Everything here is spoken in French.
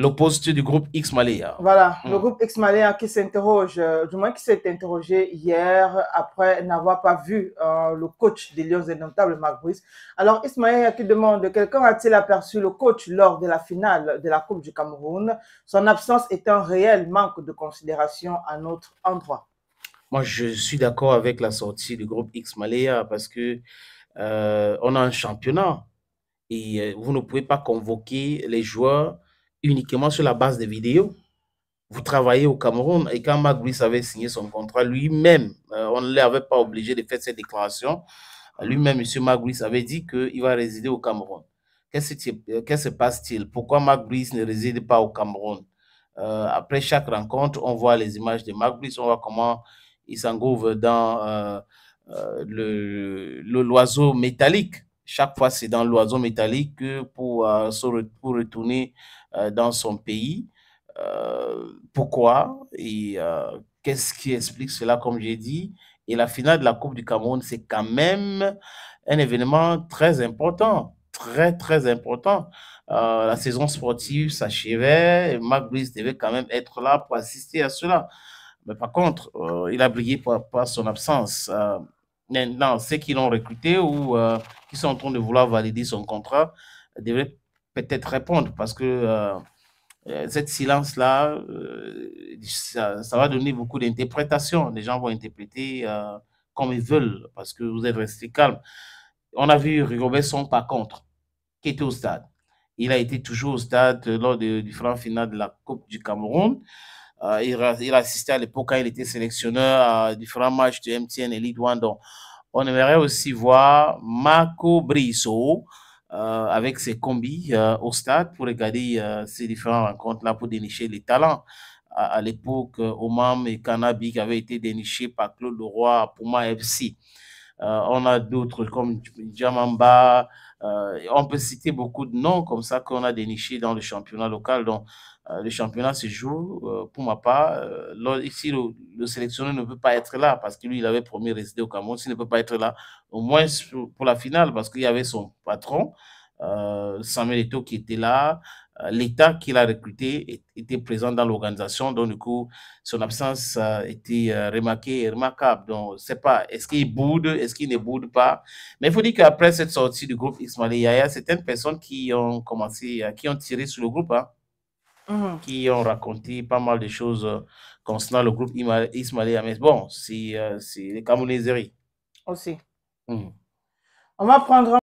l'opposé du groupe X Malaya. Voilà, le hmm. groupe X Malaya qui s'interroge, euh, du moins qui s'est interrogé hier après n'avoir pas vu euh, le coach des Lions Indomptables, Marc Brice. Alors, X qui demande quelqu'un a-t-il aperçu le coach lors de la finale de la Coupe du Cameroun Son absence est un réel manque de considération à notre endroit. Moi, je suis d'accord avec la sortie du groupe X Malaya parce que euh, on a un championnat et vous ne pouvez pas convoquer les joueurs uniquement sur la base des vidéos. Vous travaillez au Cameroun et quand Marc avait signé son contrat lui-même, euh, on ne l'avait pas obligé de faire cette déclaration. Lui-même, M. Magriss avait dit qu'il va résider au Cameroun. Qu'est-ce qui euh, se passe-t-il Pourquoi Marc ne réside pas au Cameroun euh, Après chaque rencontre, on voit les images de Marc on voit comment il s'engouffre dans le l'oiseau métallique chaque fois, c'est dans l'oiseau métallique pour, euh, pour retourner euh, dans son pays. Euh, pourquoi et qu'est-ce qui explique cela, comme j'ai dit Et la finale de la Coupe du Cameroun, c'est quand même un événement très important très, très important. la saison sportive s'achevait et devait quand même être là pour assister à cela. Mais par contre, il a brillé par, son absence. Maintenant, ceux qui l'ont recruté ou euh, qui sont en train de vouloir valider son contrat devraient peut-être répondre parce que euh, euh cette silence-là, euh, ça, va donner beaucoup d'interprétations. Les gens vont interpréter comme ils veulent parce que vous êtes resté calme. On a vu Rigobertson, par contre, qui était au stade. Il a été toujours au stade lors du franc final de la Coupe du Cameroun. Euh, il, assistait à l'époque quand il était sélectionneur à différents matchs de MTN et Ligue Donc, on aimerait aussi voir Marco Briso euh, avec ses combis euh, au stade pour regarder ces différentes rencontres-là pour dénicher les talents. À, l'époque, Omam et qui avaient été dénichés par Claude Leroy pour Puma FC. Euh, on a d'autres comme Djamamba. Euh, on peut citer beaucoup de noms comme ça qu'on a déniché dans le championnat local. Donc, euh, le championnat se joue, pour ma part. ici, le, sélectionneur ne peut pas être là parce que lui, il avait promis de résider au Cameroun. S'il ne peut pas être là, au moins pour la finale, parce qu'il y avait son patron, euh, Samuel qui était là. Euh, l'État qui l'a recruté était présent dans l'organisation, donc du coup, son absence euh, était euh, remarquée et remarquable. Donc, c'est pas, est-ce qu'il boude, est-ce qu'il ne boude pas Mais il faut dire qu'après cette sortie du groupe Ismail a certaines personnes qui ont commencé, qui ont tiré sur le groupe, hein, mmh. qui ont raconté pas mal de choses concernant le groupe Ismail Mais bon, c'est les Camerounéseries. Aussi. Mmh. On va prendre